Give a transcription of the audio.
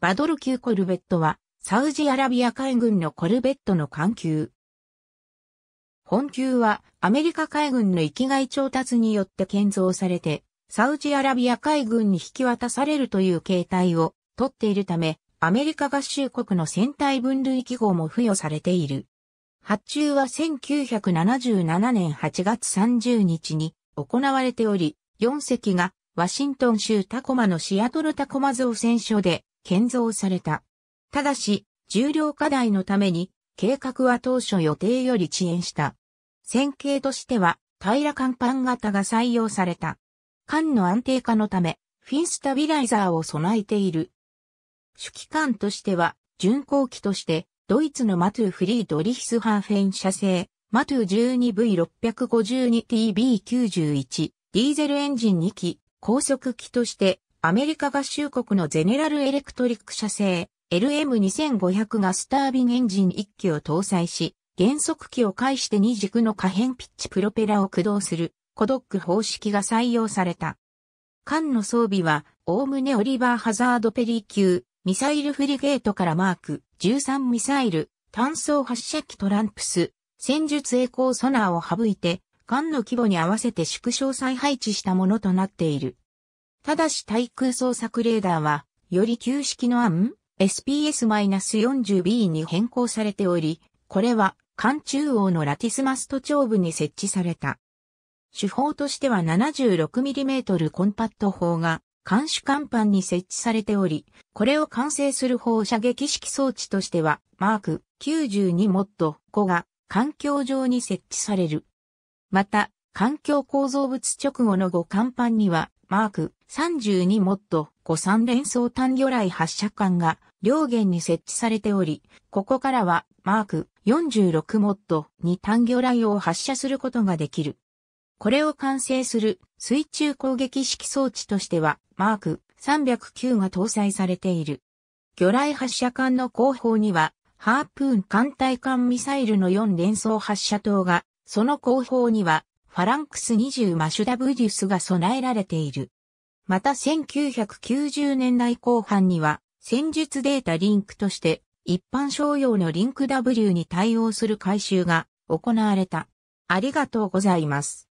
バドル級コルベットは、サウジアラビア海軍のコルベットの艦級。本級は、アメリカ海軍の域外調達によって建造されて、サウジアラビア海軍に引き渡されるという形態を取っているため、アメリカ合衆国の戦隊分類記号も付与されている。発注は1977年8月30日に行われており、4隻がワシントン州タコマのシアトルタコマ造船所で建造された。ただし、重量課題のために、計画は当初予定より遅延した。線形としては、平甲板型が採用された。管の安定化のため、フィンスタビライザーを備えている。主機関としては、巡航機として、ドイツのマトゥ・フリードリヒスハーフェン社製、マトゥ 12V652TB91、ディーゼルエンジン2機、高速機として、アメリカ合衆国のゼネラルエレクトリック社製 LM2500 がスタービンエンジン1機を搭載し、減速機を介して2軸の可変ピッチプロペラを駆動するコドック方式が採用された。艦の装備は、おおむねオリバー・ハザード・ペリー級、ミサイルフリゲートからマーク13ミサイル、単装発射機トランプス、戦術栄光ソナーを省いて、艦の規模に合わせて縮小再配置したものとなっている。ただし対空捜索レーダーは、より旧式の案 SPS-40B に変更されており、これは、艦中央のラティスマスト長部に設置された。手法としては 76mm コンパット砲が監視甲板に設置されており、これを完成する放射撃式装置としては、マーク92モッド5が環境上に設置される。また、環境構造物直後の5甲板には、マーク32モッド53連装単魚雷発射管が両舷に設置されており、ここからはマーク46モッドに単魚雷を発射することができる。これを完成する水中攻撃式装置としては、マーク309が搭載されている。魚雷発射管の後方には、ハープーン艦隊艦ミサイルの4連装発射塔が、その後方には、ファランクス20マシュダブリュスが備えられている。また1990年代後半には戦術データリンクとして一般商用のリンク W に対応する回収が行われた。ありがとうございます。